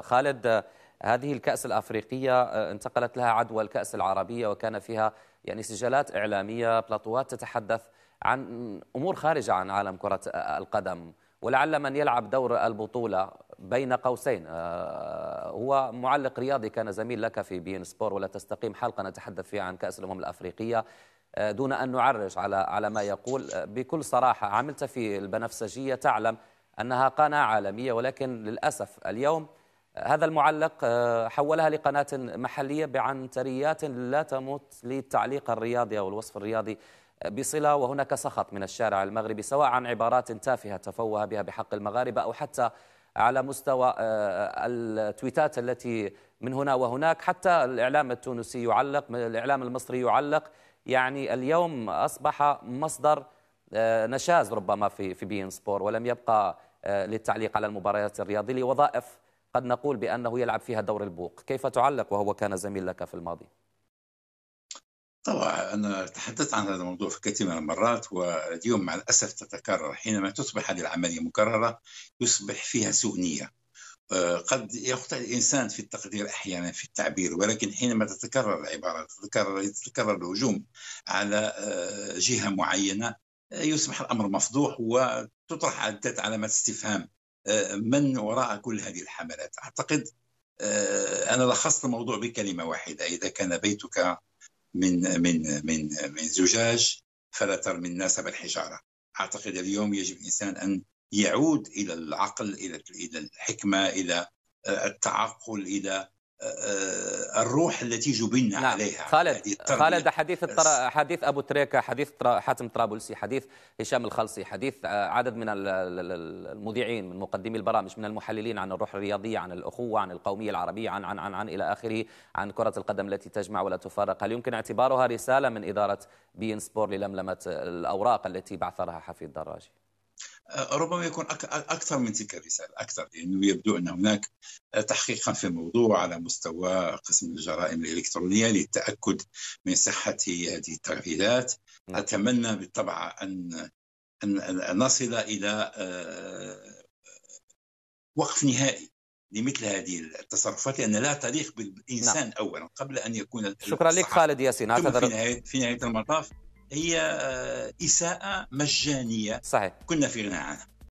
خالد هذه الكأس الأفريقية آه، انتقلت لها عدوى الكأس العربية وكان فيها يعني سجلات إعلامية بلاطوات تتحدث عن أمور خارجة عن عالم كرة آه، القدم ولعل من يلعب دور البطولة بين قوسين آه، هو معلق رياضي كان زميل لك في بين سبور ولا تستقيم حلقة نتحدث فيها عن كأس الأمم الأفريقية دون أن نعرج على على ما يقول بكل صراحة عملت في البنفسجية تعلم أنها قناة عالمية ولكن للأسف اليوم هذا المعلق آه، حولها لقناة محلية بعنتريات لا تمت للتعليق الرياضي أو الوصف الرياضي بصلة وهناك سخط من الشارع المغربي سواء عن عبارات تافهة تفوه بها بحق المغاربة أو حتى على مستوى آه، التويتات التي من هنا وهناك حتى الإعلام التونسي يعلق الإعلام المصري يعلق يعني اليوم أصبح مصدر آه، نشاز ربما في في بي ان سبور ولم يبقى للتعليق على المباريات الرياضية لوظائف قد نقول بأنه يلعب فيها دور البوق كيف تعلق وهو كان زميل لك في الماضي؟ طبعا أنا تحدثت عن هذا الموضوع في كثير من المرات واليوم مع الأسف تتكرر حينما تصبح هذه العملية مكررة يصبح فيها سوء نية آه، قد يخطئ الإنسان في التقدير أحيانا في التعبير ولكن حينما تتكرر العبارة تتكرر تتكرر الهجوم على آه، جهة معينة آه، يصبح الأمر مفضوح وتطرح عدة علامات استفهام من وراء كل هذه الحملات اعتقد آه، انا لخصت الموضوع بكلمه واحده اذا كان بيتك من من من من زجاج فلا ترمي الناس بالحجاره اعتقد اليوم يجب الانسان ان يعود الى العقل الى الى الحكمه الى آه، التعقل الى آه، آه، الروح التي جبنا نعم. عليها خالد خالد حديث التر... حديث ابو تريكه حديث حاتم طرابلسي حديث هشام الخلصي حديث آه، عدد من المذيعين من مقدمي البرامج من المحللين عن الروح الرياضيه عن الاخوه عن القوميه العربيه عن عن عن, عن الى اخره عن كره القدم التي تجمع ولا تفرق هل يمكن اعتبارها رساله من اداره بي ان سبور للملمه الاوراق التي بعثرها حفيد دراجي آه، ربما يكون اكثر من تلك الرساله اكثر لانه يعني يبدو ان هناك آه، تحقيقا في الموضوع على مستوى قسم الجرائم الالكترونيه للتاكد من صحه هذه التغريدات نعم. اتمنى بالطبع ان ان نصل الى آه، وقف نهائي لمثل هذه التصرفات لان لا تليق بالانسان لا. نعم. اولا قبل ان يكون شكرا لك خالد ياسين اعتذر في نهايه في نهايه المطاف هي آه، إساءة مجانية صحيح كنا في غنى عنها